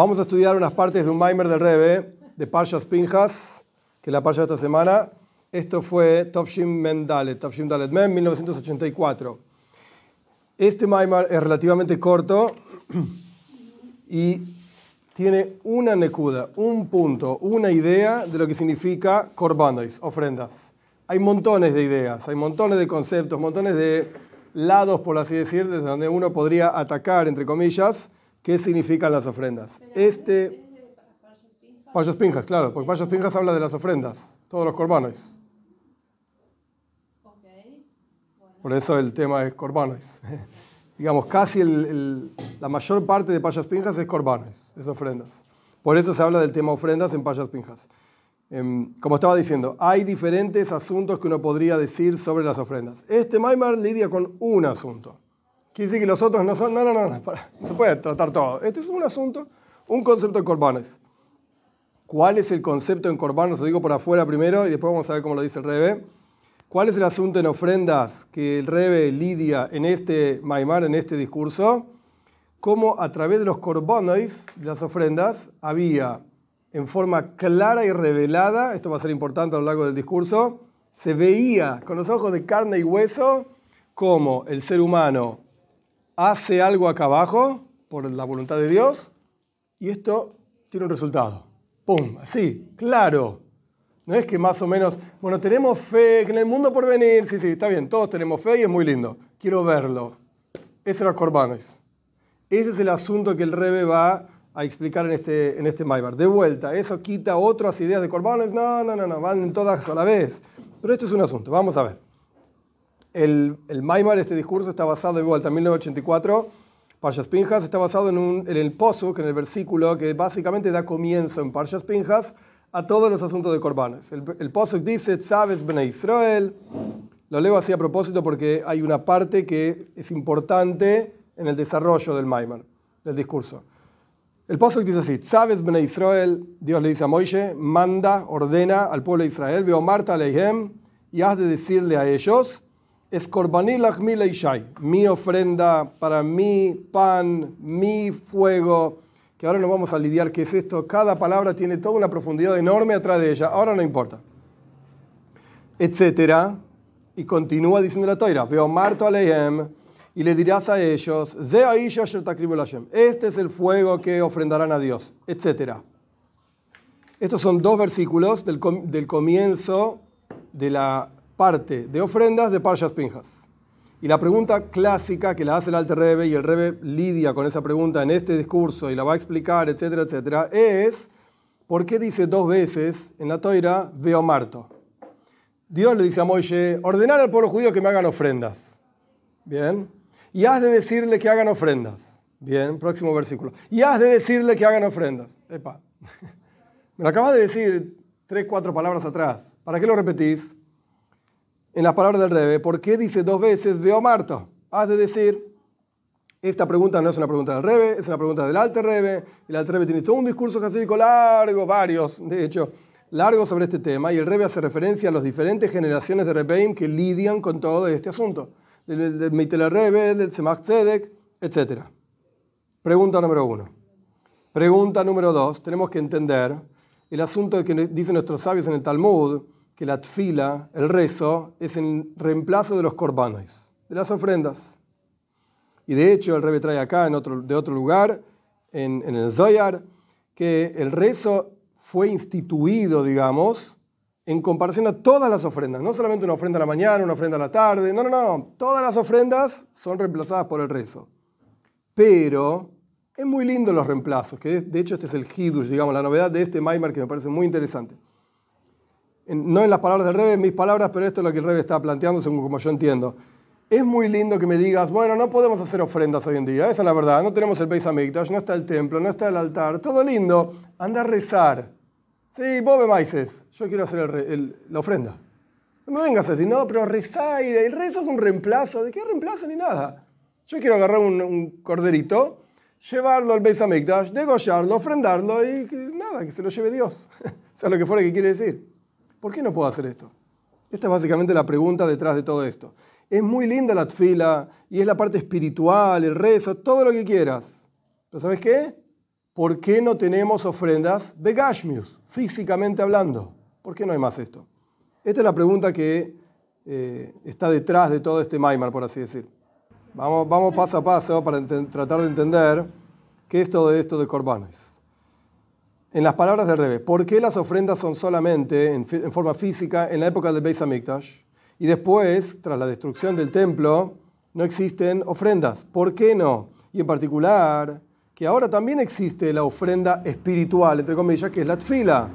Vamos a estudiar unas partes de un Maimer de Rebe, de Parshas Pinjas, que es la Parsha de esta semana. Esto fue Topshim Mendalet, Topshim Dalet Men, 1984. Este Maimer es relativamente corto y tiene una necuda, un punto, una idea de lo que significa corbanois, ofrendas. Hay montones de ideas, hay montones de conceptos, montones de lados, por así decir, desde donde uno podría atacar, entre comillas, ¿Qué significan las ofrendas? Este. payas Pinjas, claro, porque payas Pinjas habla de las ofrendas, todos los corbanos. Por eso el tema es corbanos. Digamos, casi la mayor parte de Payas Pinjas es corbanos, es ofrendas. Por eso se habla del tema ofrendas en Payas Pinjas. Em, como estaba diciendo, hay diferentes asuntos que uno podría decir sobre las ofrendas. Este Maimar lidia con un asunto Quiere decir que los otros no son. No, no, no, no, se puede tratar todo. Este es un asunto, un concepto de corbanes. ¿Cuál es el concepto en corbanos? Lo digo por afuera primero y después vamos a ver cómo lo dice el Rebe. ¿Cuál es el asunto en ofrendas que el Rebe lidia en este Maimar, en este discurso? Cómo a través de los corbanos, las ofrendas, había en forma clara y revelada, esto va a ser importante a lo largo del discurso, se veía con los ojos de carne y hueso cómo el ser humano hace algo acá abajo por la voluntad de Dios y esto tiene un resultado. ¡Pum! Así, claro. No es que más o menos, bueno, tenemos fe en el mundo por venir, sí, sí, está bien, todos tenemos fe y es muy lindo. Quiero verlo. Ese era Corbanes. Ese es el asunto que el Rebe va a explicar en este, en este Maibar. De vuelta, eso quita otras ideas de Corbanes. No, no, no, no, van todas a la vez. Pero esto es un asunto, vamos a ver. El, el Maimar, este discurso, está basado en vuelta 1984. Parshas está basado en, el pozo, que en el versículo, que básicamente da comienzo en Parchas Pinjas a todos los asuntos de Corbanes. El, el pozo dice, sabes, ben Israel. Lo leo así a propósito porque hay una parte que es importante en el desarrollo del Maimar, del discurso. El pozo dice así, sabes, ben Israel, Dios le dice a Moisés, manda, ordena al pueblo de Israel, veo Marta Leihem, y has de decirle a ellos, es mi ofrenda para mi pan, mi fuego, que ahora no vamos a lidiar qué es esto, cada palabra tiene toda una profundidad enorme atrás de ella, ahora no importa. Etcétera, y continúa diciendo la toira, veo marto yem y le dirás a ellos, este es el fuego que ofrendarán a Dios, etcétera. Estos son dos versículos del comienzo de la parte de ofrendas de Parshas Pinjas. Y la pregunta clásica que la hace el Alter rebe y el rebe lidia con esa pregunta en este discurso y la va a explicar, etcétera, etcétera, es ¿por qué dice dos veces en la toira veo marto? Dios le dice a Moisés, ordenar al pueblo judío que me hagan ofrendas. Bien. Y has de decirle que hagan ofrendas. Bien, próximo versículo. Y has de decirle que hagan ofrendas. Epa. Me lo acabas de decir tres, cuatro palabras atrás. ¿Para qué lo repetís? en las palabras del Rebe, ¿por qué dice dos veces veo Marto? Has de decir, esta pregunta no es una pregunta del Rebe, es una pregunta del Alte Rebe. El Alte Rebe tiene todo un discurso jasídico largo, varios, de hecho, largo sobre este tema, y el Rebe hace referencia a las diferentes generaciones de Rebbeim que lidian con todo este asunto, del, del Mitel Rebe, del Semach Tzedek, etc. Pregunta número uno. Pregunta número dos, tenemos que entender el asunto que dicen nuestros sabios en el Talmud, que la atfila, el rezo, es el reemplazo de los corbanois, de las ofrendas. Y de hecho, el rebe trae acá en otro, de otro lugar, en, el Zoyar, que el rezo fue instituido, digamos, en comparación a todas las ofrendas. No solamente una ofrenda a la mañana, una ofrenda a la tarde. No, no, no. Todas las ofrendas son reemplazadas por el rezo. Pero es muy lindo los reemplazos, que de hecho este es el Hidush, digamos, la novedad de este Maimar que me parece muy interesante no en las palabras del Rebe, en mis palabras, pero esto es lo que el Rebe está planteando, según como yo entiendo. Es muy lindo que me digas, bueno, no podemos hacer ofrendas hoy en día, esa es la verdad, no tenemos el Beis Hamikdash, no está el templo, no está el altar, todo lindo, anda a rezar. Sí, vos me maices, yo quiero hacer la ofrenda. No me vengas así, no, pero rezar, el rezo es un reemplazo, ¿de qué reemplazo ni nada? Yo quiero agarrar un, corderito, llevarlo al Beis Hamikdash, degollarlo, ofrendarlo y nada, que se lo lleve Dios. o sea, lo que fuera que quiere decir. ¿Por qué no puedo hacer esto? Esta es básicamente la pregunta detrás de todo esto. Es muy linda la tfila y es la parte espiritual, el rezo, todo lo que quieras. Pero ¿sabes qué? ¿Por qué no tenemos ofrendas de Gashmius, físicamente hablando? ¿Por qué no hay más esto? Esta es la pregunta que eh, está detrás de todo este Maimar, por así decir. Vamos, vamos paso a paso para tratar de entender qué es todo esto de Corbanes en las palabras del revés, ¿por qué las ofrendas son solamente en, forma física en la época del Beis Hamikdash? Y después, tras la destrucción del templo, no existen ofrendas. ¿Por qué no? Y en particular, que ahora también existe la ofrenda espiritual, entre comillas, que es la tfila.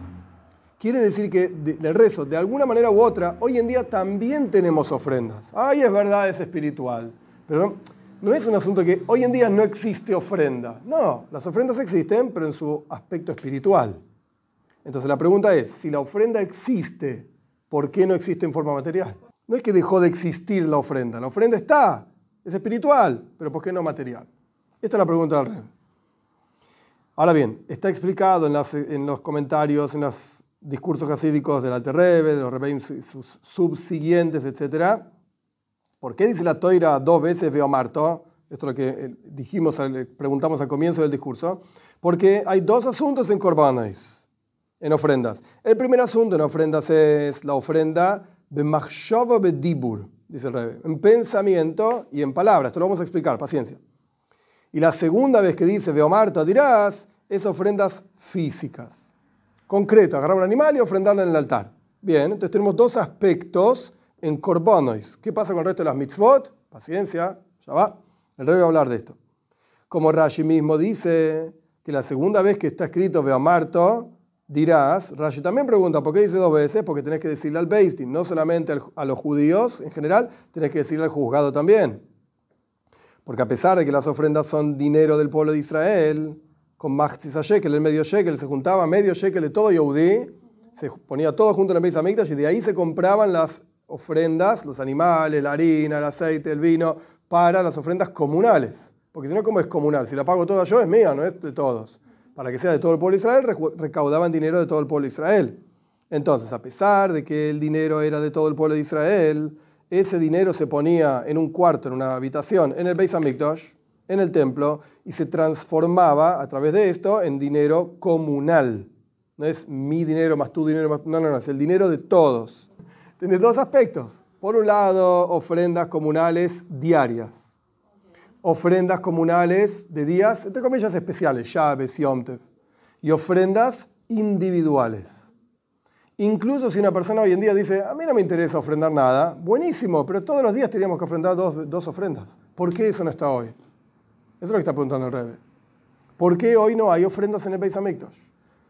Quiere decir que del rezo, de alguna manera u otra, hoy en día también tenemos ofrendas. Ay, es verdad, es espiritual. Pero no es un asunto que hoy en día no existe ofrenda. No, las ofrendas existen, pero en su aspecto espiritual. Entonces la pregunta es, si la ofrenda existe, ¿por qué no existe en forma material? No es que dejó de existir la ofrenda, la ofrenda está, es espiritual, pero ¿por qué no material? Esta es la pregunta del rey. Ahora bien, está explicado en, los comentarios, en los discursos casídicos del Alter Rebbe, de los y sus subsiguientes, etcétera, ¿Por qué dice la toira dos veces veo Marto? Esto es lo que eh, dijimos, preguntamos al comienzo del discurso. Porque hay dos asuntos en corbanes, en ofrendas. El primer asunto en ofrendas es la ofrenda de Machshava Bedibur, dice el rey, en pensamiento y en palabras. Esto lo vamos a explicar, paciencia. Y la segunda vez que dice veo Marto, dirás, es ofrendas físicas. Concreto, agarrar un animal y ofrendarlo en el altar. Bien, entonces tenemos dos aspectos en Corbonois. ¿Qué pasa con el resto de las mitzvot? Paciencia, ya va. El rey va a hablar de esto. Como Rashi mismo dice que la segunda vez que está escrito Marto dirás, Rashi también pregunta, ¿por qué dice dos veces? Porque tenés que decirle al Beistin, no solamente a los judíos en general, tenés que decirle al juzgado también. Porque a pesar de que las ofrendas son dinero del pueblo de Israel, con a Shekel, el medio Shekel, se juntaba medio Shekel de todo yehudi se ponía todo junto en la mesa Mikdash y de ahí se compraban las ofrendas, los animales, la harina, el aceite, el vino, para las ofrendas comunales. Porque si no, ¿cómo es comunal? Si la pago toda yo, es mía, no es de todos. Para que sea de todo el pueblo de Israel, recaudaban dinero de todo el pueblo de Israel. Entonces, a pesar de que el dinero era de todo el pueblo de Israel, ese dinero se ponía en un cuarto, en una habitación, en el Beis Hamikdash, en el templo, y se transformaba a través de esto en dinero comunal. No es mi dinero más tu dinero más... No, no, no, es el dinero de todos. Tiene dos aspectos. Por un lado, ofrendas comunales diarias. Ofrendas comunales de días, entre comillas, especiales, y Yomtev. Y ofrendas individuales. Incluso si una persona hoy en día dice, a mí no me interesa ofrendar nada, buenísimo, pero todos los días teníamos que ofrendar dos, ofrendas. ¿Por qué eso no está hoy? Eso es lo que está preguntando el Rebe. ¿Por qué hoy no hay ofrendas en el país Hamikdash?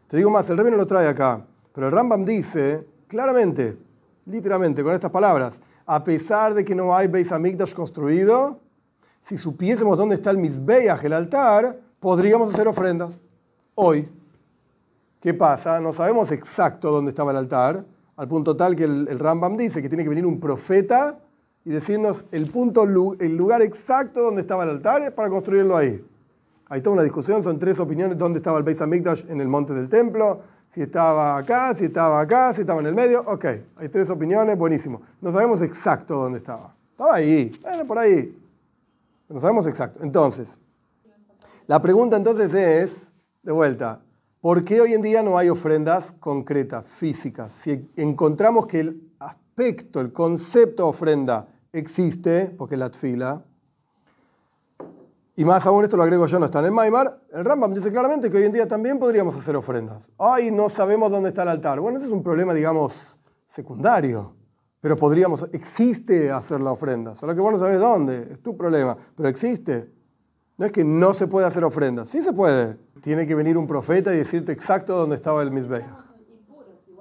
Te digo más, el Rebe no lo trae acá, pero el Rambam dice claramente literalmente con estas palabras, a pesar de que no hay Beis Hamikdash construido, si supiésemos dónde está el Mizbeach, el altar, podríamos hacer ofrendas. Hoy, ¿qué pasa? No sabemos exacto dónde estaba el altar, al punto tal que el, Rambam dice que tiene que venir un profeta y decirnos el punto, el lugar exacto donde estaba el altar para construirlo ahí. Hay toda una discusión, son tres opiniones, dónde estaba el Beis Hamikdash en el monte del templo, si estaba acá, si estaba acá, si estaba en el medio. Ok, hay tres opiniones, buenísimo. No sabemos exacto dónde estaba. Estaba ahí, bueno, por ahí. No sabemos exacto. Entonces, la pregunta entonces es, de vuelta, ¿por qué hoy en día no hay ofrendas concretas, físicas? Si encontramos que el aspecto, el concepto ofrenda existe, porque la tfila, y más aún, esto lo agrego yo, no está en el Maimar. El Rambam dice claramente que hoy en día también podríamos hacer ofrendas. Ay, no sabemos dónde está el altar. Bueno, ese es un problema, digamos, secundario. Pero podríamos, existe hacer la ofrenda. Solo que vos no sabés dónde, es tu problema. Pero existe. No es que no se puede hacer ofrendas. Sí se puede. Tiene que venir un profeta y decirte exacto dónde estaba el ¿Por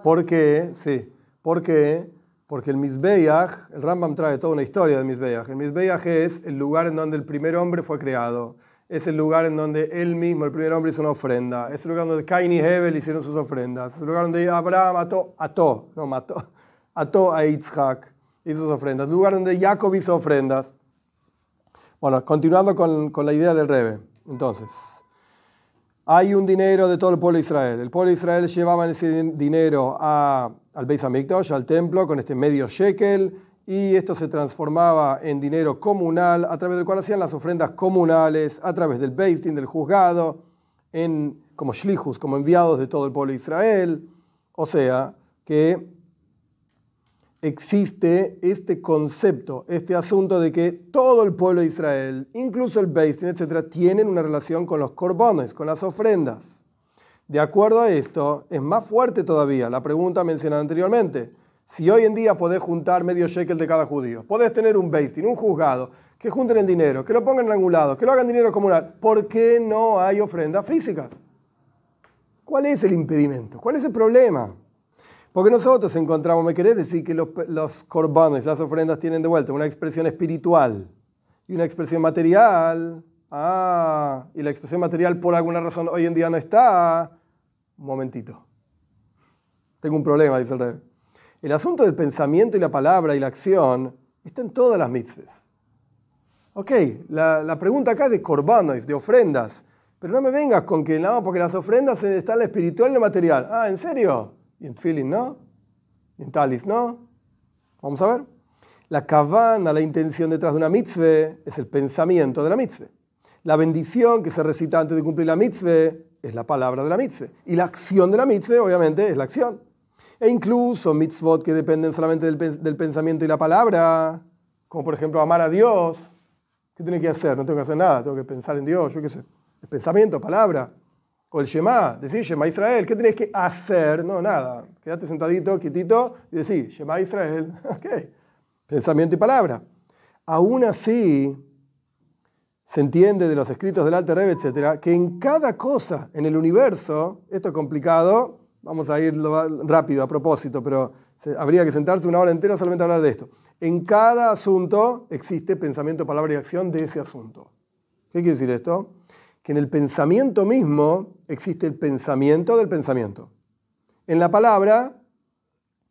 Porque, sí, porque porque el Mizbeach, el Rambam trae toda una historia del Mizbeach. El Mizbeach es el lugar en donde el primer hombre fue creado. Es el lugar en donde él mismo, el primer hombre, hizo una ofrenda. Es el lugar donde Cain y Hebel hicieron sus ofrendas. Es el lugar donde Abraham a todo, no mató, ató a Isaac y sus ofrendas. El lugar donde Jacob hizo ofrendas. Bueno, continuando con, con la idea del Rebe. Entonces, hay un dinero de todo el pueblo de Israel. El pueblo de Israel llevaba ese dinero a al Beis Hamikdash, al templo, con este medio shekel, y esto se transformaba en dinero comunal, a través del cual hacían las ofrendas comunales, a través del beistin, del juzgado, en, como shlihus, como enviados de todo el pueblo de Israel. O sea, que existe este concepto, este asunto de que todo el pueblo de Israel, incluso el beistin, etc., tienen una relación con los corbones, con las ofrendas. De acuerdo a esto, es más fuerte todavía la pregunta mencionada anteriormente. Si hoy en día podés juntar medio shekel de cada judío, podés tener un basting, un juzgado, que junten el dinero, que lo pongan en un lado, que lo hagan dinero comunal, ¿por qué no hay ofrendas físicas? ¿Cuál es el impedimento? ¿Cuál es el problema? Porque nosotros encontramos, me querés decir que los, corbanos las ofrendas tienen de vuelta una expresión espiritual y una expresión material. Ah, y la expresión material por alguna razón hoy en día no está. Un momentito. Tengo un problema, dice el rey. El asunto del pensamiento y la palabra y la acción está en todas las mitzvahs. Ok, la, pregunta acá es de corbanos, de ofrendas. Pero no me vengas con que no, porque las ofrendas están en lo espiritual y en lo material. Ah, ¿en serio? ¿Y en feeling no? ¿Y en talis no? Vamos a ver. La cabana, la intención detrás de una mitzvah, es el pensamiento de la mitzvah. La bendición que se recita antes de cumplir la mitzvah es la palabra de la mitzvah. Y la acción de la mitzvah, obviamente, es la acción. E incluso mitzvot que dependen solamente del, pensamiento y la palabra, como por ejemplo amar a Dios, ¿qué tiene que hacer? No tengo que hacer nada, tengo que pensar en Dios, yo qué sé. El pensamiento, palabra. O el Shema, decir Shema Israel, ¿qué tienes que hacer? No, nada. Quédate sentadito, quietito y decir Shema Israel. ok. Pensamiento y palabra. Aún así, se entiende de los escritos del Alter Rebbe, etcétera, que en cada cosa en el universo, esto es complicado, vamos a irlo rápido a propósito, pero habría que sentarse una hora entera solamente a hablar de esto. En cada asunto existe pensamiento, palabra y acción de ese asunto. ¿Qué quiere decir esto? Que en el pensamiento mismo existe el pensamiento del pensamiento. En la palabra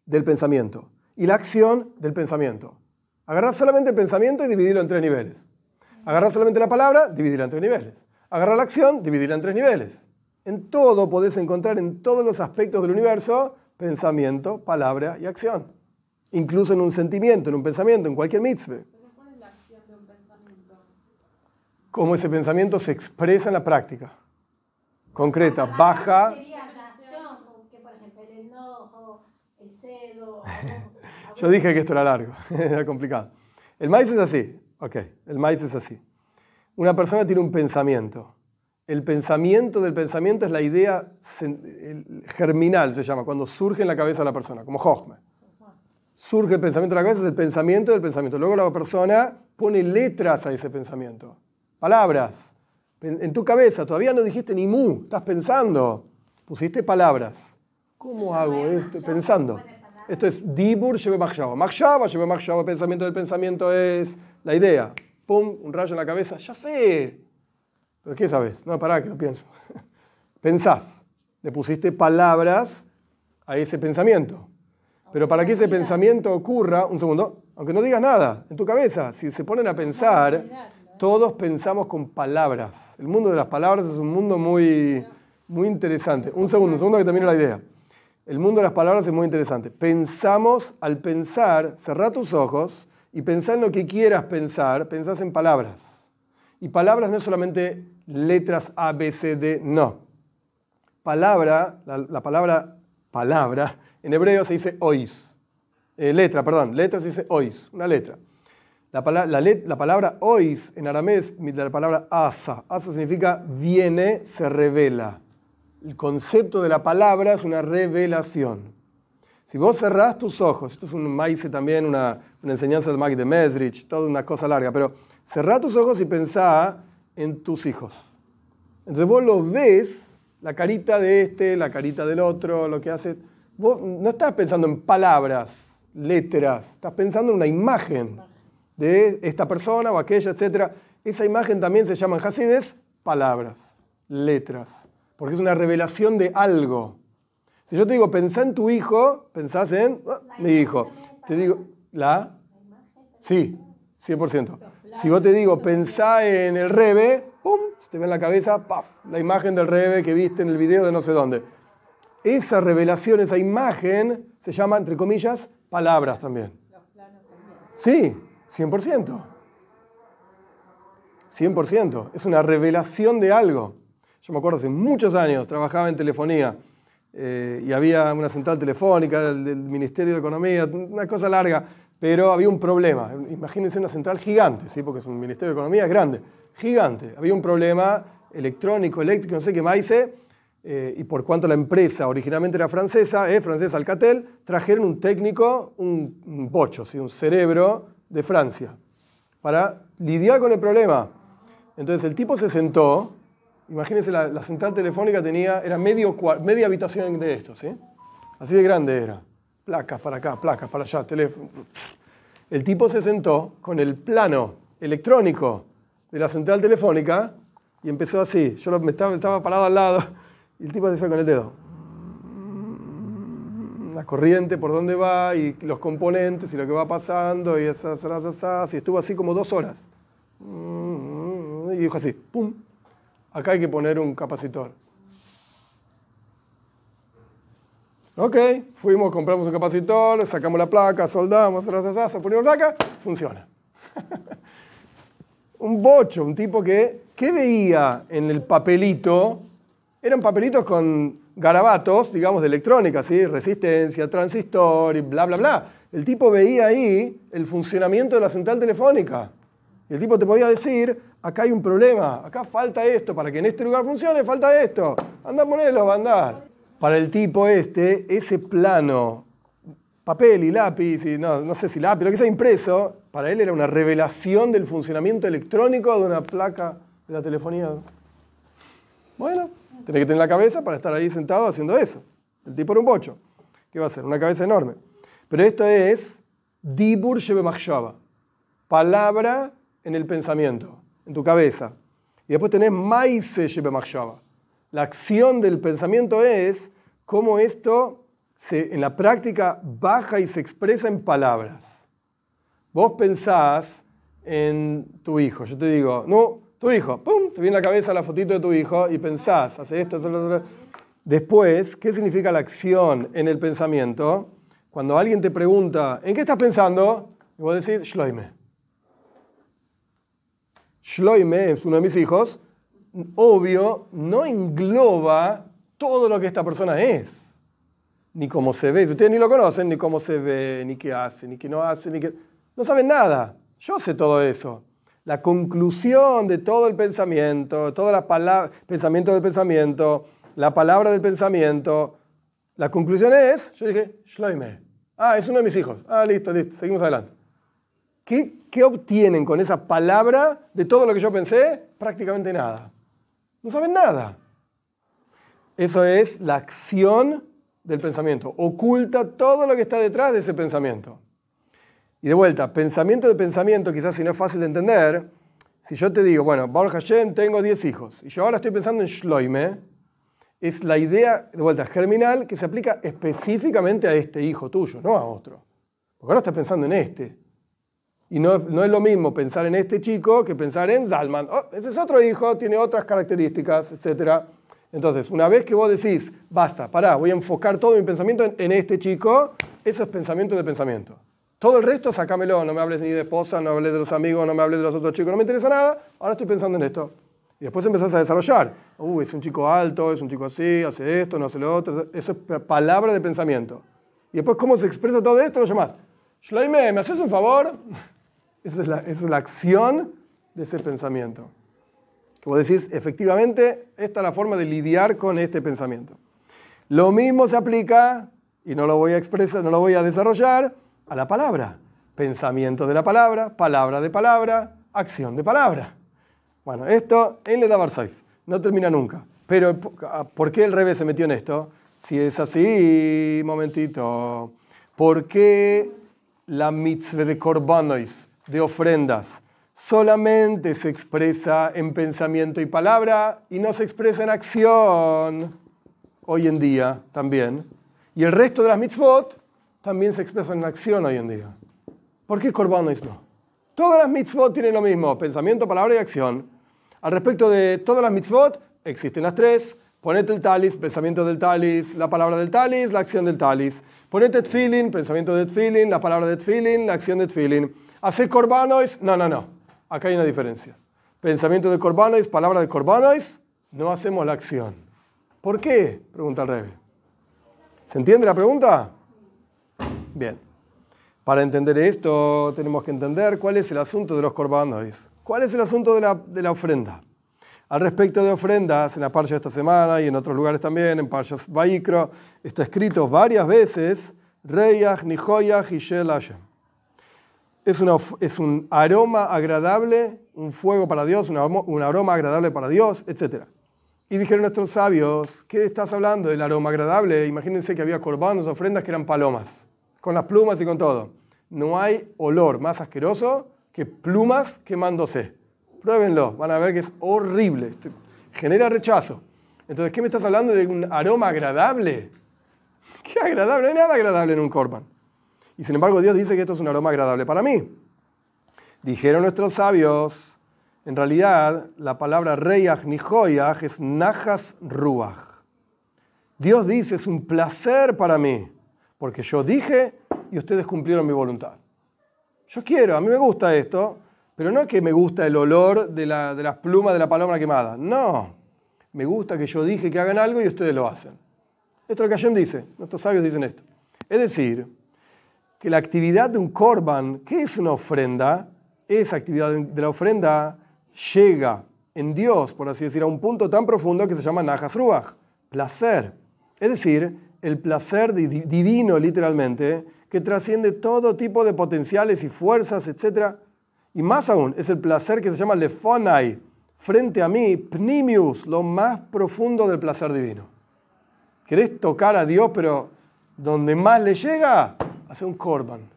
del pensamiento. Y la acción del pensamiento. Agarrar solamente el pensamiento y dividirlo en tres niveles. Agarrar solamente la palabra, dividirla en tres niveles. Agarrar la acción, dividirla en tres niveles. En todo podés encontrar, en todos los aspectos del universo, pensamiento, palabra y acción. Incluso en un sentimiento, en un pensamiento, en cualquier mitzvah. ¿Cuál Cómo ese pensamiento se expresa en la práctica. Concreta, baja. por ejemplo el enojo, el Yo dije que esto era largo, era complicado. El maíz es así. Ok, el maíz es así. Una persona tiene un pensamiento. El pensamiento del pensamiento es la idea germinal, se llama, cuando surge en la cabeza de la persona, como Hoffman. Surge el pensamiento de la cabeza, es el pensamiento del pensamiento. Luego la persona pone letras a ese pensamiento, palabras. En tu cabeza todavía no dijiste ni mu, estás pensando, pusiste palabras. ¿Cómo hago esto? Pensando. Esto es Dibur Shebe Machshava. Machshava Shebe el pensamiento del pensamiento es la idea. Pum, un rayo en la cabeza, ya sé. ¿Pero qué sabes? No, pará, que lo pienso. Pensás. Le pusiste palabras a ese pensamiento. Pero para que ese pensamiento ocurra, un segundo, aunque no digas nada, en tu cabeza, si se ponen a pensar, ¿eh? todos pensamos con palabras. El mundo de las palabras es un mundo muy, muy interesante. Un segundo, un segundo que termine la idea. El mundo de las palabras es muy interesante. Pensamos al pensar, cerrá tus ojos y pensá en lo que quieras pensar, pensás en palabras. Y palabras no es solamente letras A, B, C, D, no. Palabra, la, palabra palabra, en hebreo se dice ois. Eh, letra, perdón, letra se dice ois, una letra. La, la palabra ois en aramés, la palabra asa. Asa significa viene, se revela el concepto de la palabra es una revelación. Si vos cerrás tus ojos, esto es un maíz también, una, enseñanza de Mike de Mesrich, toda una cosa larga, pero cerrá tus ojos y pensá en tus hijos. Entonces vos los ves, la carita de este, la carita del otro, lo que hace, Vos no estás pensando en palabras, letras, estás pensando en una imagen de esta persona o aquella, etc. Esa imagen también se llama en Hasides palabras, letras porque es una revelación de algo. Si yo te digo, pensá en tu hijo, pensás en ah, mi hijo. Te digo, ¿la? Sí, 100%. Si vos te digo, pensá en el rebe, ¡pum! Se te ve en la cabeza, La imagen del rebe que viste en el video de no sé dónde. Esa revelación, esa imagen, se llama, entre comillas, palabras también. Sí, 100%. 100%. Es una revelación de algo. Yo me acuerdo hace muchos años, trabajaba en telefonía eh, y había una central telefónica del, Ministerio de Economía, una cosa larga, pero había un problema. Imagínense una central gigante, ¿sí? porque es un Ministerio de Economía grande, gigante. Había un problema electrónico, eléctrico, no sé qué más hice, eh, y por cuanto la empresa originalmente era francesa, eh, francesa Alcatel, trajeron un técnico, un, bocho, un cerebro de Francia, para lidiar con el problema. Entonces el tipo se sentó Imagínense, la, central telefónica tenía, era medio, media habitación de estos, ¿sí? Así de grande era. Placas para acá, placas para allá, teléfono. El tipo se sentó con el plano electrónico de la central telefónica y empezó así. Yo me estaba, estaba parado al lado y el tipo se con el dedo. La corriente, por dónde va y los componentes y lo que va pasando y esas, esas, esas. Y estuvo así como dos horas. Y dijo así, ¡pum! acá hay que poner un capacitor. Ok, fuimos, compramos un capacitor, sacamos la placa, soldamos, ponemos la placa, funciona. un bocho, un tipo que, ¿qué veía en el papelito? Eran papelitos con garabatos, digamos, de electrónica, ¿sí? resistencia, transistor y bla, bla, bla. El tipo veía ahí el funcionamiento de la central telefónica. Y el tipo te podía decir, acá hay un problema, acá falta esto, para que en este lugar funcione, falta esto. Anda, ponelo, andar. Para el tipo este, ese plano, papel y lápiz, no, no sé si lápiz, lo que sea impreso, para él era una revelación del funcionamiento electrónico de una placa de la telefonía. Bueno, tiene que tener la cabeza para estar ahí sentado haciendo eso. El tipo era un bocho. ¿Qué va a hacer? Una cabeza enorme. Pero esto es Dibur Shebe Palabra en el pensamiento en tu cabeza. Y después tenés Maise eh, Shebemachshava. La acción del pensamiento es cómo esto en la práctica baja y se expresa en palabras. Vos pensás en tu hijo. Yo te digo, no, tu hijo, pum, te viene a la cabeza la fotito de tu hijo y pensás, hace esto, Después, ¿qué significa la acción en el pensamiento? Cuando alguien te pregunta, ¿en qué estás pensando? Y vos decís, Shloime. Shloime es uno de mis hijos, obvio, no engloba todo lo que esta persona es. Ni cómo se ve. ustedes ni lo conocen, ni cómo se ve, ni qué hace, ni qué no hace, ni qué... No saben nada. Yo sé todo eso. La conclusión de todo el pensamiento, todo el pensamiento del pensamiento, la palabra del pensamiento, la conclusión es, yo dije, Shloime. Ah, es uno de mis hijos. Ah, listo, listo, seguimos adelante. ¿Qué ¿Qué obtienen con esa palabra de todo lo que yo pensé? Prácticamente nada. No saben nada. Eso es la acción del pensamiento. Oculta todo lo que está detrás de ese pensamiento. Y de vuelta, pensamiento de pensamiento, quizás si no es fácil de entender, si yo te digo, bueno, Baruch Hashem, tengo 10 hijos, y yo ahora estoy pensando en Shloime, es la idea, de vuelta, germinal, que se aplica específicamente a este hijo tuyo, no a otro. Porque ahora estás pensando en este. Y no, no, es lo mismo pensar en este chico que pensar en Zalman. Oh, ese es otro hijo, tiene otras características, etc. Entonces, una vez que vos decís, basta, pará, voy a enfocar todo mi pensamiento en, este chico, eso es pensamiento de pensamiento. Todo el resto, sacámelo. No me hables ni de esposa, no hables de los amigos, no me hables de los otros chicos, no me interesa nada. Ahora estoy pensando en esto. Y después empezás a desarrollar. Uh, es un chico alto, es un chico así, hace esto, no hace lo otro. Eso es palabra de pensamiento. Y después, ¿cómo se expresa todo esto? Lo llamás. Shloime, ¿me haces un favor? Esa es la, acción de ese pensamiento. Como decís, efectivamente, esta es la forma de lidiar con este pensamiento. Lo mismo se aplica, y no lo voy a expresar, no lo voy a desarrollar, a la palabra. Pensamiento de la palabra, palabra de palabra, acción de palabra. Bueno, esto en Le Barsaif no termina nunca. Pero ¿por qué el revés se metió en esto? Si es así, momentito. ¿Por qué la mitzvah de Korbanois de ofrendas. Solamente se expresa en pensamiento y palabra y no se expresa en acción hoy en día también. Y el resto de las mitzvot también se expresa en acción hoy en día. ¿Por qué es no? Todas las mitzvot tienen lo mismo, pensamiento, palabra y acción. Al respecto de todas las mitzvot, existen las tres. Ponete el talis, pensamiento del talis, la palabra del talis, la acción del talis. Ponete el feeling, pensamiento de feeling, la palabra de feeling, la acción de feeling hacer corbanois, no, no, no. Acá hay una diferencia. Pensamiento de corbanois, palabra de corbanois, no hacemos la acción. ¿Por qué? Pregunta el rey. ¿Se entiende la pregunta? Bien. Para entender esto tenemos que entender cuál es el asunto de los corbanois. ¿Cuál es el asunto de la, ofrenda? Al respecto de ofrendas, en la parcha de esta semana y en otros lugares también, en parches Baicro, está escrito varias veces Reyach, Nihoyach y es, un aroma agradable, un fuego para Dios, un aroma, agradable para Dios, etc. Y dijeron nuestros sabios, ¿qué estás hablando del aroma agradable? Imagínense que había corbanos, ofrendas que eran palomas, con las plumas y con todo. No hay olor más asqueroso que plumas quemándose. Pruébenlo, van a ver que es horrible, este, genera rechazo. Entonces, ¿qué me estás hablando de un aroma agradable? ¿Qué agradable? No hay nada agradable en un corban. Y sin embargo Dios dice que esto es un aroma agradable para mí. Dijeron nuestros sabios, en realidad la palabra reyaj ni es najas ruaj. Dios dice es un placer para mí, porque yo dije y ustedes cumplieron mi voluntad. Yo quiero, a mí me gusta esto, pero no es que me gusta el olor de, las plumas de la paloma quemada. No, me gusta que yo dije que hagan algo y ustedes lo hacen. Esto es lo que Hashem dice, nuestros sabios dicen esto. Es decir, que la actividad de un korban, que es una ofrenda, esa actividad de la ofrenda llega en Dios, por así decir, a un punto tan profundo que se llama Najas placer. Es decir, el placer divino literalmente, que trasciende todo tipo de potenciales y fuerzas, etc. Y más aún, es el placer que se llama Lefonai, frente a mí, Pnimius, lo más profundo del placer divino. ¿Querés tocar a Dios, pero donde más le llega? hace un corban.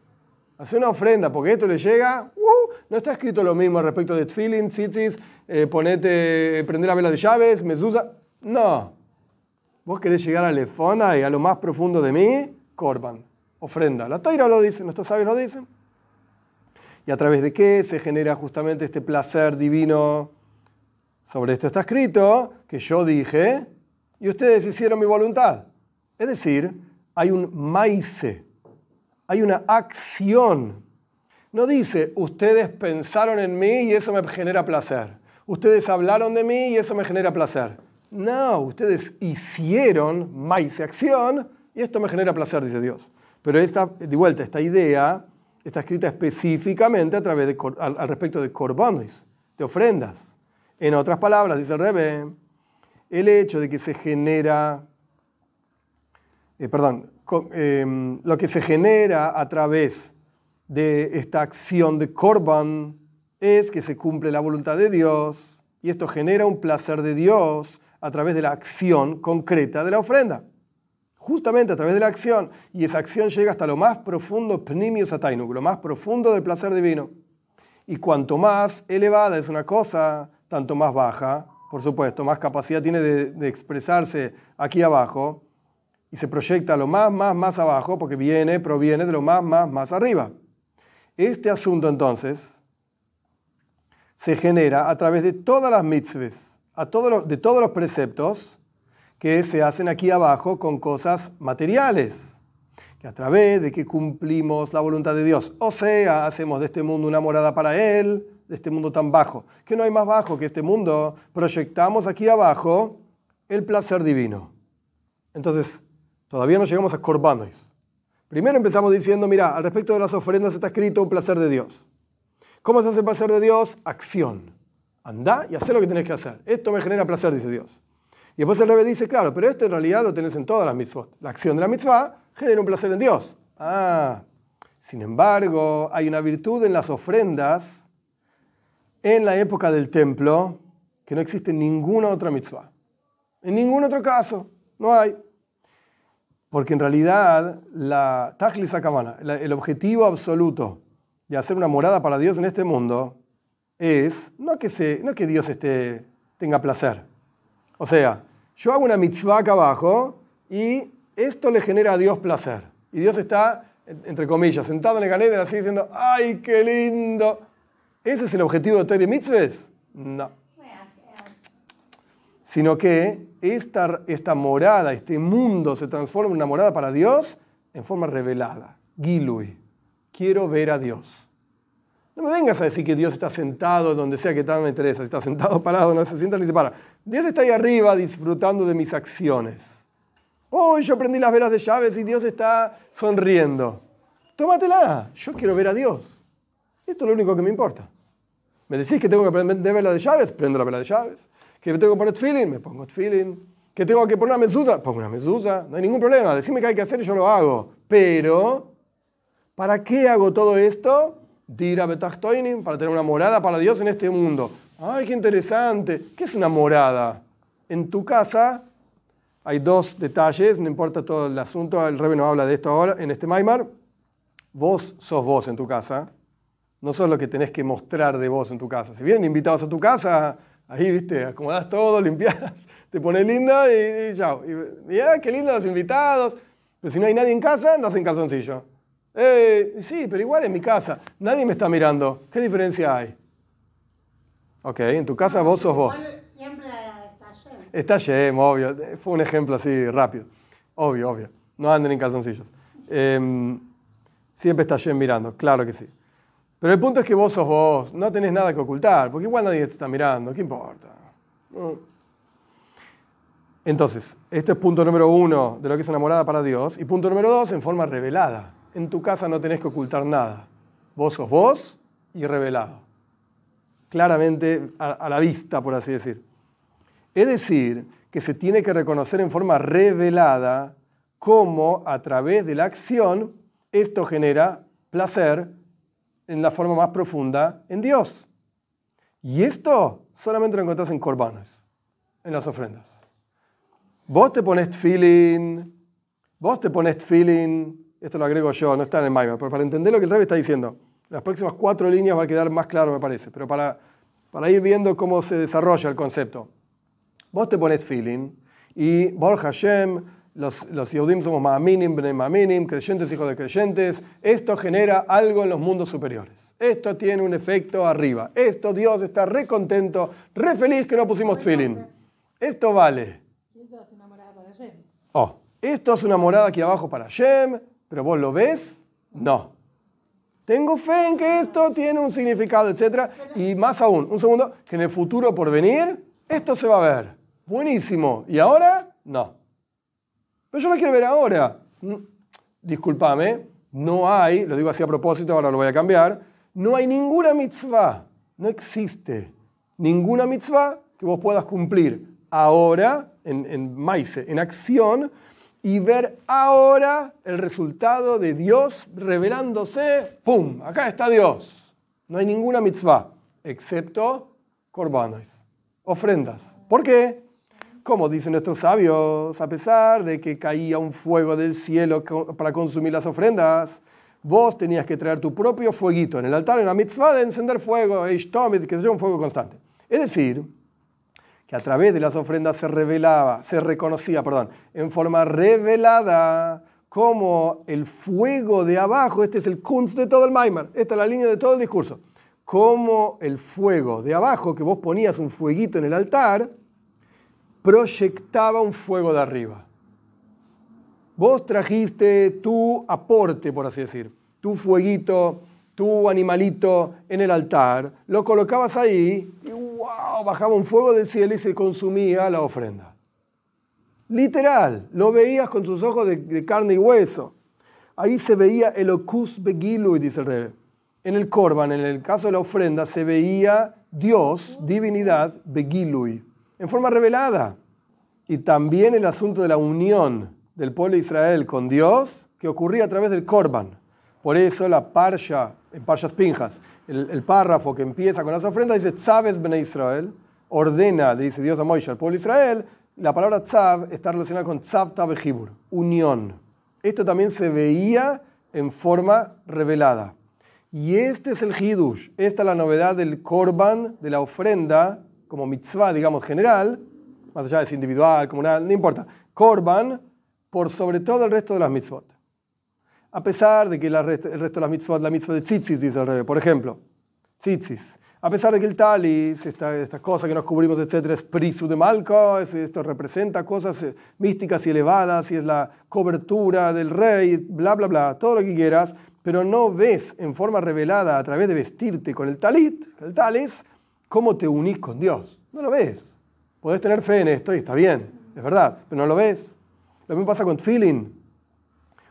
hace una ofrenda, porque esto le llega, uh, no está escrito lo mismo respecto de tfilin, tzitzis, eh, ponete, eh, prender la vela de llaves, mezuzah, no. Vos querés llegar a Lefona y a lo más profundo de mí, korban, ofrenda. La Taira lo dice, nuestros sabios lo dicen. ¿Y a través de qué se genera justamente este placer divino? Sobre esto está escrito que yo dije y ustedes hicieron mi voluntad. Es decir, hay un maize hay una acción. No dice, ustedes pensaron en mí y eso me genera placer. Ustedes hablaron de mí y eso me genera placer. No, ustedes hicieron más acción y esto me genera placer, dice Dios. Pero esta, de vuelta, esta idea está escrita específicamente a través al, respecto de corbones, de ofrendas. En otras palabras, dice el el hecho de que se genera, eh, perdón, Em, lo que se genera a través de esta acción de Corban es que se cumple la voluntad de Dios y esto genera un placer de Dios a través de la acción concreta de la ofrenda. Justamente a través de la acción. Y esa acción llega hasta lo más profundo, pnimius lo más profundo del placer divino. Y cuanto más elevada es una cosa, tanto más baja, por supuesto, más capacidad tiene de expresarse aquí abajo, y se proyecta lo más, más, más abajo, porque viene, proviene de lo más, más, más arriba. Este asunto entonces se genera a través de todas las mitzvahs, a de todos los preceptos que se hacen aquí abajo con cosas materiales, que a través de que cumplimos la voluntad de Dios, o sea, hacemos de este mundo una morada para Él, de este mundo tan bajo, que no hay más bajo que este mundo, proyectamos aquí abajo el placer divino. Entonces, Todavía no llegamos a Korbanos. Primero empezamos diciendo, mira, al respecto de las ofrendas está escrito un placer de Dios. ¿Cómo se hace el placer de Dios? Acción. Anda y haz lo que tenés que hacer. Esto me genera placer, dice Dios. Y después el rebe dice, claro, pero esto en realidad lo tenés en todas las mitzvot. La acción de la mitzvah genera un placer en Dios. Ah, sin embargo, hay una virtud en las ofrendas en la época del templo que no existe en ninguna otra mitzvah. En ningún otro caso, no hay. Porque en realidad, la el objetivo absoluto de hacer una morada para Dios en este mundo, es no que, se, no que Dios esté, tenga placer. O sea, yo hago una mitzvah acá abajo y esto le genera a Dios placer. Y Dios está, entre comillas, sentado en el Ganeden así diciendo, ¡ay, qué lindo! ¿Ese es el objetivo de Tere mitzvah? No. Sino que esta, esta morada, este mundo se transforma en una morada para Dios en forma revelada. Gilui, quiero ver a Dios. No me vengas a decir que Dios está sentado donde sea que tal me interesa, está sentado, parado, no se sienta ni se para. Dios está ahí arriba disfrutando de mis acciones. oh, yo aprendí las velas de llaves y Dios está sonriendo. Tómatela, yo quiero ver a Dios. Esto es lo único que me importa. ¿Me decís que tengo que prender velas de llaves? Prendo la vela de llaves. Que tengo que poner feeling me pongo feeling Que tengo que poner una mezuza, pongo una mezuza. No hay ningún problema, decime qué hay que hacer y yo lo hago. Pero, ¿para qué hago todo esto? Dira betachtoinim, para tener una morada para Dios en este mundo. ¡Ay, qué interesante! ¿Qué es una morada? En tu casa hay dos detalles, no importa todo el asunto, el Rebe no habla de esto ahora, en este Maimar. Vos sos vos en tu casa, no sos lo que tenés que mostrar de vos en tu casa. Si vienen invitados a tu casa, ahí, viste, acomodas todo, limpias, te pones linda y, chao. Y, ah, qué lindo los invitados. Pero si no hay nadie en casa, andas en calzoncillo. Eh, sí, pero igual en mi casa. Nadie me está mirando. ¿Qué diferencia hay? Ok, en tu casa vos sos vos. Siempre está lleno obvio. Eh, fue un ejemplo así rápido. Obvio, obvio. No anden en calzoncillos. Em, siempre está lleno mirando, claro que sí. Pero el punto es que vos sos vos, no tenés nada que ocultar, porque igual nadie te está mirando, ¿qué importa? Mm. Entonces, este es punto número uno de lo que es enamorada para Dios. Y punto número dos, en forma revelada. En tu casa no tenés que ocultar nada. Vos sos vos y revelado. Claramente a, a la vista, por así decir. Es decir, que se tiene que reconocer en forma revelada cómo a través de la acción esto genera placer, en la forma más profunda en Dios. Y esto solamente lo encontrás en corbanos, en las ofrendas. Vos te pones feeling, vos te pones feeling, esto lo agrego yo, no está en el Maimar, pero para entender lo que el Rebbe está diciendo, las próximas cuatro líneas va a quedar más claro, me parece, pero para, para ir viendo cómo se desarrolla el concepto. Vos te pones feeling y Bor Hashem los, los Yehudim somos Maaminim, Maaminim, creyentes, hijos de creyentes. Esto genera algo en los mundos superiores. Esto tiene un efecto arriba. Esto Dios está re contento, re feliz que no pusimos feeling. Esto vale. Esto es una morada Oh, esto es una morada aquí abajo para Shem, pero vos lo ves? No. Tengo fe en que esto tiene un significado, etc. Y más aún, un segundo, que en el futuro por venir, esto se va a ver. Buenísimo. Y ahora, no. Pero yo lo quiero ver ahora. Disculpame, no hay, lo digo así a propósito, ahora lo voy a cambiar, no hay ninguna mitzvah, no existe ninguna mitzvah que vos puedas cumplir ahora en, en en acción, y ver ahora el resultado de Dios revelándose, ¡pum! Acá está Dios. No hay ninguna mitzvah, excepto corbanos, ofrendas. ¿Por qué? Como dicen nuestros sabios, a pesar de que caía un fuego del cielo para consumir las ofrendas, vos tenías que traer tu propio fueguito en el altar, en la mitzvah de encender fuego, que sea un fuego constante. Es decir, que a través de las ofrendas se revelaba, se reconocía, perdón, en forma revelada como el fuego de abajo, este es el kunst de todo el Maimar, esta es la línea de todo el discurso, como el fuego de abajo, que vos ponías un fueguito en el altar, proyectaba un fuego de arriba. Vos trajiste tu aporte, por así decir, tu fueguito, tu animalito en el altar, lo colocabas ahí y wow, bajaba un fuego del cielo y se consumía la ofrenda. Literal, lo veías con sus ojos de, carne y hueso. Ahí se veía el ocus begilui, dice el rey. En el Corban, en el caso de la ofrenda, se veía Dios, divinidad, begilui en forma revelada. Y también el asunto de la unión del pueblo de Israel con Dios, que ocurría a través del Corban. Por eso la parsha, en Parshas Pinjas, el, párrafo que empieza con las ofrendas dice, es ben Israel, ordena, dice Dios a Moisés, al pueblo de Israel, la palabra Tzav está relacionada con Tzav gibur unión. Esto también se veía en forma revelada. Y este es el Hidush, esta es la novedad del Corban, de la ofrenda como mitzvah, digamos, general, más allá de si individual, comunal, no importa, korban por sobre todo el resto de las mitzvot. A pesar de que el resto de las mitzvot, la mitzvah de tzitzis, dice el rey, por ejemplo, tzitzis. A pesar de que el talis, estas cosas que nos cubrimos, etcétera, es prisu de malco, esto representa cosas eh, místicas y elevadas, y es la cobertura del rey, bla, bla, bla, todo lo que quieras, pero no ves en forma revelada a través de vestirte con el talit, el talis, cómo te unís con Dios. No lo ves. Podés tener fe en esto y está bien, es verdad, pero no lo ves. Lo mismo pasa con feeling.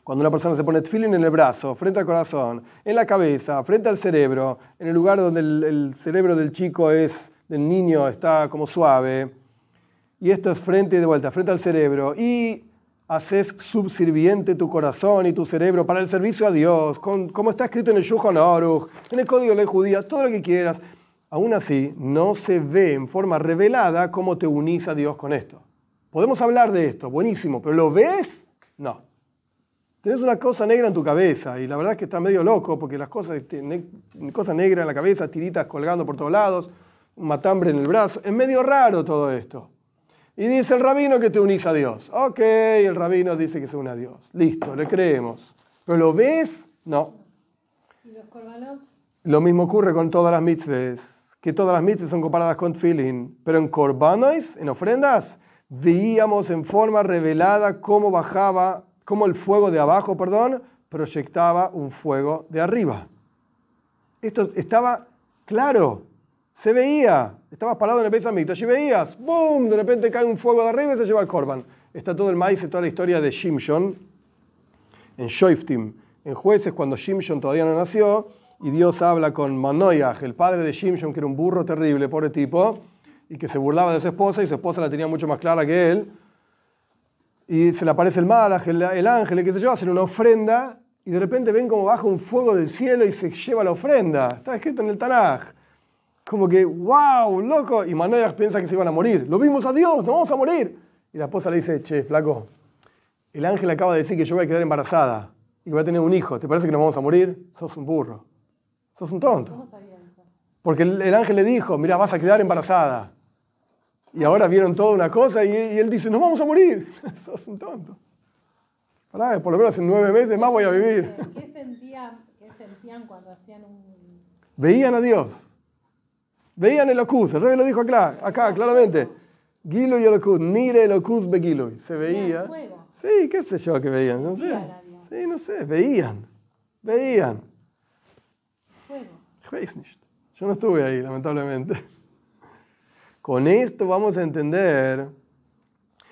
Cuando una persona se pone feeling en el brazo, frente al corazón, en la cabeza, frente al cerebro, en el lugar donde el, cerebro del chico es, del niño está como suave, y esto es frente y de vuelta, frente al cerebro, y haces subserviente tu corazón y tu cerebro para el servicio a Dios, como está escrito en el Shulchan Aruch, en el Código de Ley Judía, todo lo que quieras, Aún así, no se ve en forma revelada cómo te unís a Dios con esto. Podemos hablar de esto, buenísimo, pero ¿lo ves? No. Tienes una cosa negra en tu cabeza y la verdad es que está medio loco porque las cosas, cosas negras en la cabeza, tiritas colgando por todos lados, un matambre en el brazo, es medio raro todo esto. Y dice el rabino que te unís a Dios. Ok, el rabino dice que se une a Dios. Listo, le creemos. ¿Pero lo ves? No. Lo mismo ocurre con todas las mitzvahs que todas las mitzvahs son comparadas con feeling. pero en Corbanois, en ofrendas, veíamos en forma revelada cómo bajaba, cómo el fuego de abajo, perdón, proyectaba un fuego de arriba. Esto estaba claro, se veía, estabas parado en el Pesamicto, allí veías, ¡boom! De repente cae un fuego de arriba y se lleva el Corban. Está todo el maíz, y toda la historia de Shimshon en Shoiftim, en Jueces, cuando Shimshon todavía no nació, y Dios habla con Manoyaj, el padre de Shimshon, que era un burro terrible, pobre tipo, y que se burlaba de su esposa, y su esposa la tenía mucho más clara que él. Y se le aparece el mal, el, ángel, qué sé yo, hacen una ofrenda, y de repente ven como baja un fuego del cielo y se lleva la ofrenda. Está escrito en el Tanaj. Como que, wow, loco. Y Manoyaj piensa que se iban a morir. Lo vimos a Dios, no vamos a morir. Y la esposa le dice, che, flaco, el ángel acaba de decir que yo voy a quedar embarazada y que voy a tener un hijo. ¿Te parece que nos vamos a morir? Sos un burro. Sos un tonto. Porque el, ángel le dijo, mira, vas a quedar embarazada. Y ahora vieron toda una cosa y, él dice, nos vamos a morir. Sos un tonto. Eh, por lo menos en nueve meses más voy a vivir. ¿Qué sentían, cuando hacían un... Veían a Dios. Veían el Ocus. El rey lo dijo acá, acá claramente. Gilo y el Ocus. Nire el Ocus be Se veía. Sí, qué sé yo que veían. No Sí, no sé. Veían. Veían. Yo no estuve ahí, lamentablemente. Con esto vamos a entender,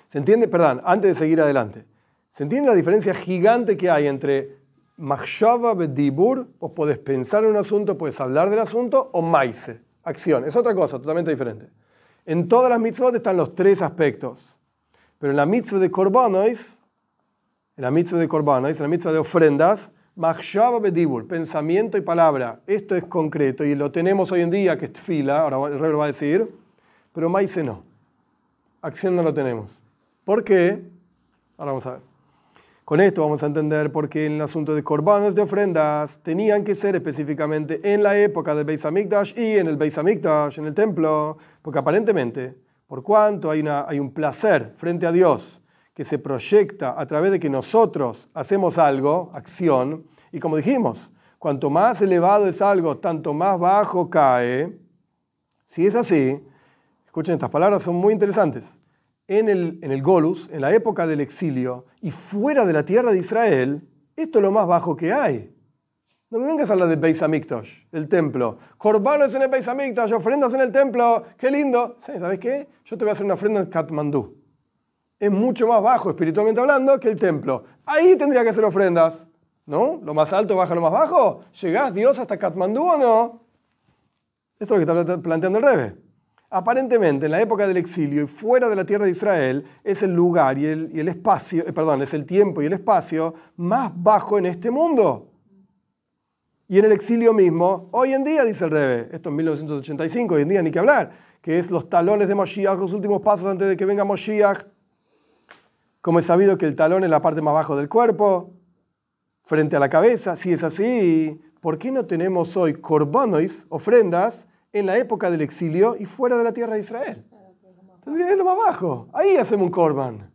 se entiende, perdón, antes de seguir adelante, se entiende la diferencia gigante que hay entre Machshava Bedibur, vos podés pensar en un asunto, podés hablar del asunto, o Maise, acción. Es otra cosa, totalmente diferente. En todas las mitzvot están los tres aspectos. Pero en la mitzvah de Korbanos, en la mitzvah de Korbanos, en la mitzvah de ofrendas, Machshava bedibur, pensamiento y palabra. Esto es concreto y lo tenemos hoy en día, que es fila, ahora el rey lo va a decir, pero maize no. Acción no lo tenemos. ¿Por qué? Ahora vamos a ver. Con esto vamos a entender por qué el asunto de corbanos de ofrendas tenían que ser específicamente en la época del Beis Hamikdash y en el Beis Hamikdash, en el templo, porque aparentemente, por cuanto hay, hay un placer frente a Dios que se proyecta a través de que nosotros hacemos algo, acción, y como dijimos, cuanto más elevado es algo, tanto más bajo cae. Si es así, escuchen estas palabras, son muy interesantes. En el, en el Golus, en la época del exilio y fuera de la tierra de Israel, esto es lo más bajo que hay. No me vengas a hablar de Beis Hamikdash, el templo. Corbanos en el Beis Hamikdash, ofrendas en el templo, qué lindo. ¿Sabes qué? Yo te voy a hacer una ofrenda en Katmandú es mucho más bajo espiritualmente hablando que el templo. Ahí tendría que hacer ofrendas, ¿no? Lo más alto baja lo más bajo. ¿Llegás Dios hasta Katmandú o no? Esto es lo que está planteando el Rebe. Aparentemente, en la época del exilio y fuera de la tierra de Israel, es el lugar y el, espacio, eh, perdón, es el tiempo y el espacio más bajo en este mundo. Y en el exilio mismo, hoy en día, dice el Rebe, esto en 1985, hoy en día ni que hablar, que es los talones de Moshiach, los últimos pasos antes de que venga Moshiach, como es sabido que el talón es la parte más baja del cuerpo, frente a la cabeza. Si es así, ¿por qué no tenemos hoy corbanois, ofrendas, en la época del exilio y fuera de la tierra de Israel? Tendría lo más bajo. Ahí hacemos un corban.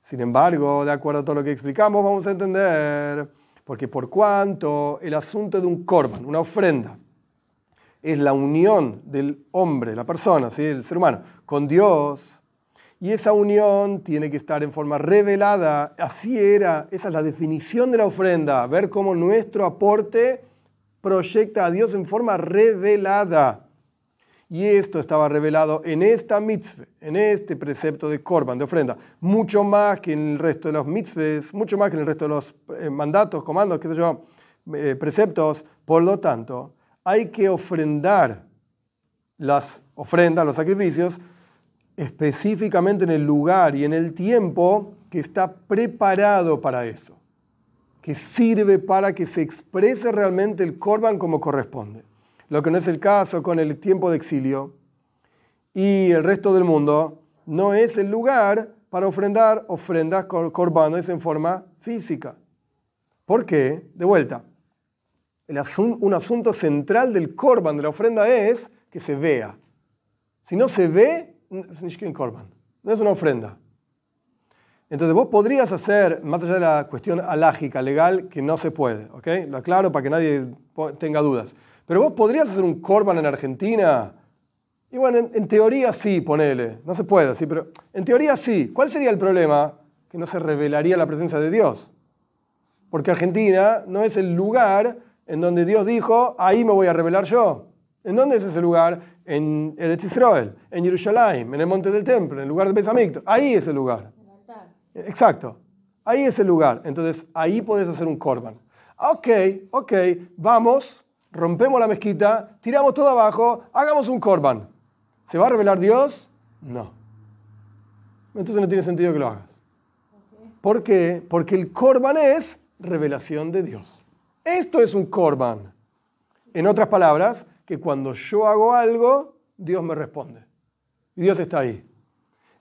Sin embargo, de acuerdo a todo lo que explicamos, vamos a entender, porque por cuanto el asunto de un corban, una ofrenda, es la unión del hombre, la persona, ¿sí? el ser humano, con Dios, y esa unión tiene que estar en forma revelada. Así era, esa es la definición de la ofrenda, ver cómo nuestro aporte proyecta a Dios en forma revelada. Y esto estaba revelado en esta mitzvah, en este precepto de Corban, de ofrenda, mucho más que en el resto de los mitzvahs, mucho más que en el resto de los eh, mandatos, comandos, qué sé yo, eh, preceptos. Por lo tanto, hay que ofrendar las ofrendas, los sacrificios, específicamente en el lugar y en el tiempo que está preparado para eso, que sirve para que se exprese realmente el Corban como corresponde. Lo que no es el caso con el tiempo de exilio y el resto del mundo, no es el lugar para ofrendar ofrendas corbanos en forma física. ¿Por qué? De vuelta, el un asunto central del corban, de la ofrenda, es que se vea. Si no se ve, no es una ofrenda. Entonces vos podrías hacer, más allá de la cuestión alágica, legal, que no se puede, ¿ok? Lo aclaro para que nadie tenga dudas. Pero vos podrías hacer un Corban en Argentina. Y bueno, en, en teoría sí, ponele. No se puede, sí, pero en teoría sí. ¿Cuál sería el problema? Que no se revelaría la presencia de Dios. Porque Argentina no es el lugar en donde Dios dijo, ahí me voy a revelar yo. ¿En dónde es ese lugar? en Eretz Israel, en Jerusalén, en el monte del templo, en el lugar del Pesamicto. Ahí es el lugar. Exacto. Ahí es el lugar. Entonces, ahí podés hacer un korban. Ok, ok, vamos, rompemos la mezquita, tiramos todo abajo, hagamos un korban. ¿Se va a revelar Dios? No. Entonces no tiene sentido que lo hagas. ¿Por qué? Porque el Corban es revelación de Dios. Esto es un korban. En otras palabras, que cuando yo hago algo, Dios me responde. Y Dios está ahí.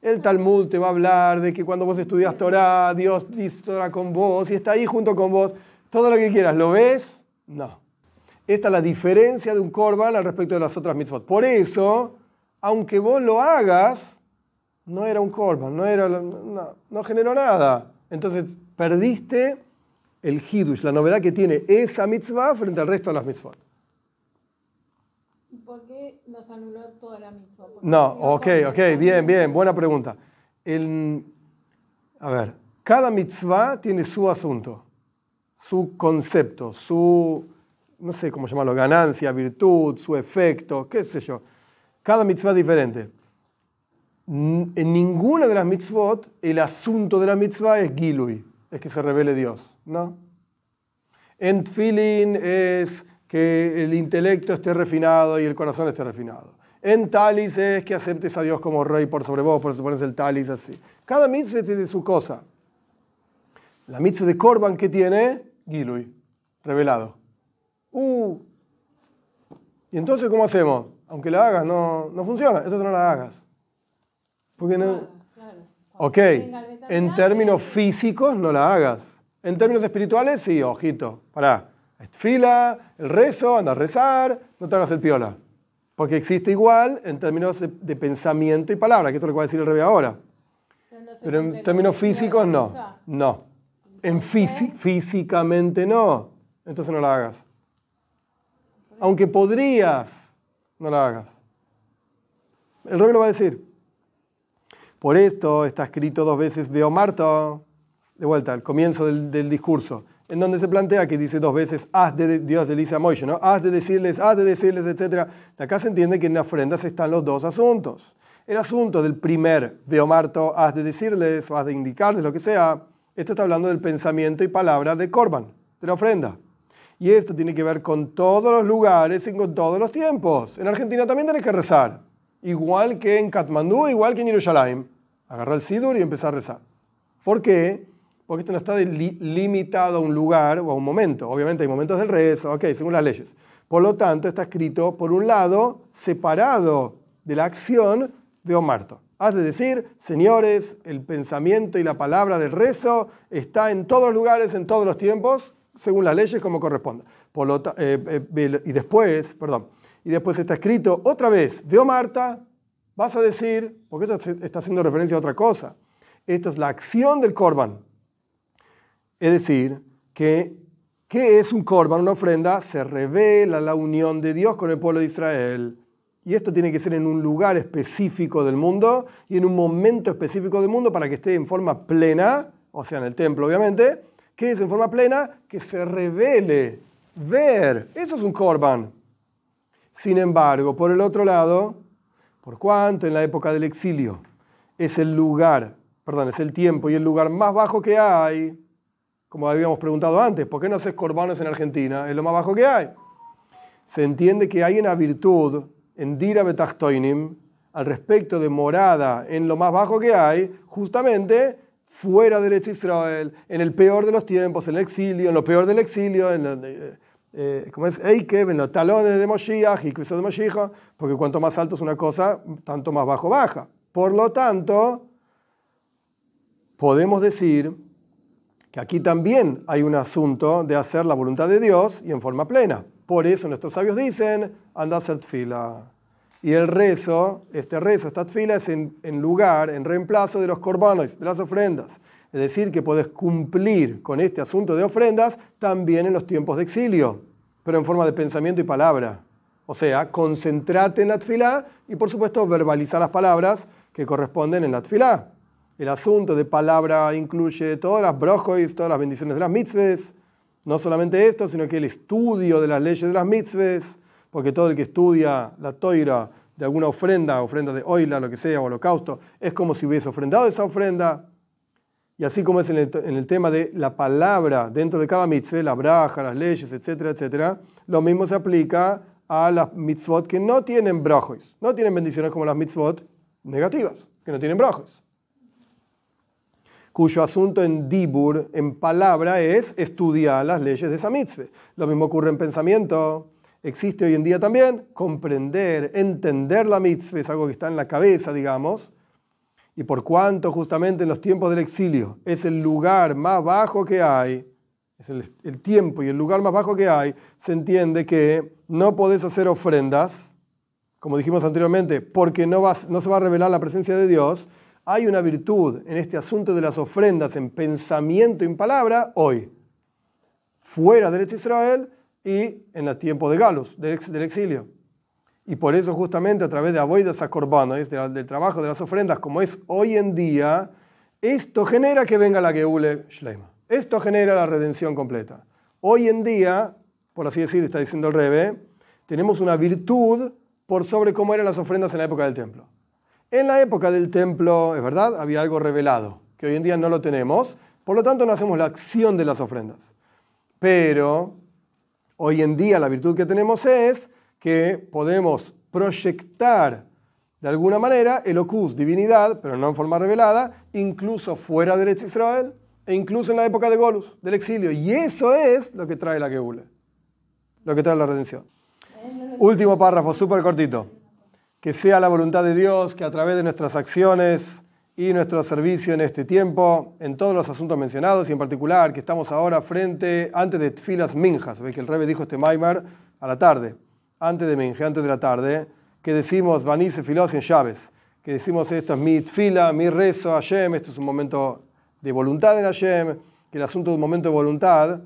El Talmud te va a hablar de que cuando vos estudias Torah, Dios dice Torah con vos y está ahí junto con vos. Todo lo que quieras, ¿lo ves? No. Esta es la diferencia de un korban al respecto de las otras mitzvot. Por eso, aunque vos lo hagas, no era un korban, no, era, no, no generó nada. Entonces, perdiste el hidush, la novedad que tiene esa mitzvah frente al resto de las mitzvot por qué nos anuló toda la mitzvah? No, ok, ok, bien, bien, buena pregunta. a ver, cada mitzvah tiene su asunto, su concepto, su, no sé cómo llamarlo, ganancia, virtud, su efecto, qué sé yo. Cada mitzvah es diferente. En ninguna de las mitzvot el asunto de la mitzvah es gilui, es que se revele Dios, ¿no? En feeling es que el intelecto esté refinado y el corazón esté refinado. En talis es que aceptes a Dios como rey por sobre vos, por eso el talis así. Cada mitzvah tiene su cosa. La mitzvah de Corban que tiene, Gilui, revelado. Uh. Y entonces, ¿cómo hacemos? Aunque la hagas, no, no funciona. Entonces no la hagas. Porque no. ok, en términos físicos no la hagas. En términos espirituales, sí, ojito, pará fila, el rezo, anda a rezar, no te hagas el piola. Porque existe igual en términos de, pensamiento y palabra, que esto es lo que va a decir el rebe ahora. Pero, en términos físicos no. No. En ¿Eh? físicamente no. Entonces no la hagas. Aunque podrías, no la hagas. El rebe lo va a decir. Por esto está escrito dos veces, veo Marto. De vuelta, al comienzo del discurso en donde se plantea que dice dos veces, haz de, Dios delicia ¿no? haz de decirles, haz de decirles, etc. De acá se entiende que en las ofrendas están los dos asuntos. El asunto del primer, de Omarto, haz de decirles o haz de indicarles, lo que sea, esto está hablando del pensamiento y palabra de Corban, de la ofrenda. Y esto tiene que ver con todos los lugares y con todos los tiempos. En Argentina también tenés que rezar, igual que en Katmandú, igual que en Yerushalayim. Agarra el Sidur y empieza a rezar. ¿Por qué? porque esto no está limitado a un lugar o a un momento. Obviamente hay momentos del rezo, ok, según las leyes. Por lo tanto, está escrito, por un lado, separado de la acción de Omarto. Has de decir, señores, el pensamiento y la palabra del rezo está en todos los lugares, en todos los tiempos, según las leyes, como corresponda. Eh, eh, y después, perdón, y después está escrito otra vez, de Omarta, vas a decir, porque esto está haciendo referencia a otra cosa. Esto es la acción del Corban. Es decir, que ¿qué es un korban? Una ofrenda se revela la unión de Dios con el pueblo de Israel. Y esto tiene que ser en un lugar específico del mundo y en un momento específico del mundo para que esté en forma plena, o sea, en el templo obviamente, que es en forma plena que se revele, ver. Eso es un korban. Sin embargo, por el otro lado, por cuanto en la época del exilio es el lugar, perdón, es el tiempo y el lugar más bajo que hay, como habíamos preguntado antes, ¿por qué no se corbanos en Argentina? Es lo más bajo que hay. Se entiende que hay una virtud en Dira Betachtoinim al respecto de morada en lo más bajo que hay, justamente fuera de Israel, en el peor de los tiempos, en el exilio, en lo peor del exilio, en eh, es en los talones de Moshiach y de Moshiach, porque cuanto más alto es una cosa, tanto más bajo baja. Por lo tanto, podemos decir que aquí también hay un asunto de hacer la voluntad de Dios y en forma plena. Por eso nuestros sabios dicen, "Andas a Y el rezo, este rezo, esta tfila es en, lugar, en reemplazo de los corbanos, de las ofrendas. Es decir, que puedes cumplir con este asunto de ofrendas también en los tiempos de exilio, pero en forma de pensamiento y palabra. O sea, concentrate en la tfilá y por supuesto verbaliza las palabras que corresponden en la tfilá el asunto de palabra incluye todas las brojois, todas las bendiciones de las mitzvot, No solamente esto, sino que el estudio de las leyes de las mitzvot, porque todo el que estudia la toira de alguna ofrenda, ofrenda de oila, lo que sea, o holocausto, es como si hubiese ofrendado esa ofrenda. Y así como es en el, tema de la palabra dentro de cada mitzvah, la braja, las leyes, etcétera, etcétera, lo mismo se aplica a las mitzvot que no tienen brojois, no tienen bendiciones como las mitzvot negativas, que no tienen brojois cuyo asunto en dibur, en palabra, es estudiar las leyes de esa mitzvah. Lo mismo ocurre en pensamiento, existe hoy en día también, comprender, entender la mitzvah, es algo que está en la cabeza, digamos, y por cuanto justamente en los tiempos del exilio es el lugar más bajo que hay, es el, tiempo y el lugar más bajo que hay, se entiende que no podés hacer ofrendas, como dijimos anteriormente, porque no se va a revelar la presencia de Dios, hay una virtud en este asunto de las ofrendas en pensamiento y en palabra hoy, fuera del Israel y en el tiempo de Galos, del, exilio. Y por eso justamente a través de Aboidas a del, trabajo de las ofrendas, como es hoy en día, esto genera que venga la Geule Shleima. Esto genera la redención completa. Hoy en día, por así decir, está diciendo el revés, tenemos una virtud por sobre cómo eran las ofrendas en la época del templo. En la época del templo, es verdad, había algo revelado, que hoy en día no lo tenemos, por lo tanto no hacemos la acción de las ofrendas. Pero hoy en día la virtud que tenemos es que podemos proyectar de alguna manera el ocus, divinidad, pero no en forma revelada, incluso fuera de Eretz Israel e incluso en la época de Golus, del exilio. Y eso es lo que trae la Geula, lo que trae la redención. Último párrafo, súper cortito que sea la voluntad de Dios que a través de nuestras acciones y nuestro servicio en este tiempo, en todos los asuntos mencionados y en particular que estamos ahora frente, antes de filas Minjas, ve que el Rebe dijo este Maimar a la tarde, antes de minje antes de la tarde, que decimos Vanice Filos en llaves, que decimos esto es mi Tfila, mi rezo, Hashem, esto es un momento de voluntad en Hashem, que el asunto es un momento de voluntad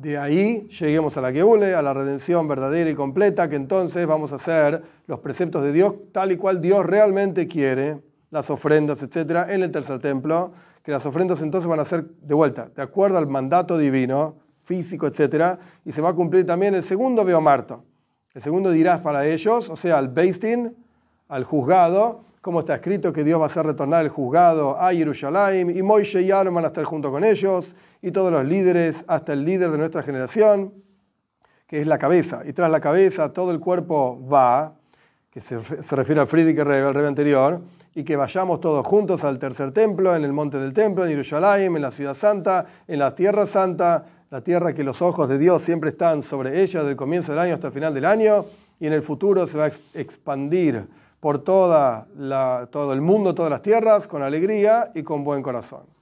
de ahí lleguemos a la Geule, a la redención verdadera y completa, que entonces vamos a hacer los preceptos de Dios tal y cual Dios realmente quiere, las ofrendas, etcétera, en el tercer templo, que las ofrendas entonces van a ser de vuelta, de acuerdo al mandato divino, físico, etcétera, y se va a cumplir también el segundo Beomarto. El segundo dirás para ellos, o sea, al Beistin, al juzgado, como está escrito que Dios va a hacer retornar el juzgado a Jerusalén, y Moisés y Aaron van a estar junto con ellos y todos los líderes, hasta el líder de nuestra generación, que es la cabeza. Y tras la cabeza todo el cuerpo va, que se, refiere al Friedrich Rebbe, el anterior, y que vayamos todos juntos al tercer templo, en el monte del templo, en Yerushalayim, en la ciudad santa, en la tierra santa, la tierra que los ojos de Dios siempre están sobre ella del comienzo del año hasta el final del año, y en el futuro se va a expandir por toda todo el mundo, todas las tierras, con alegría y con buen corazón.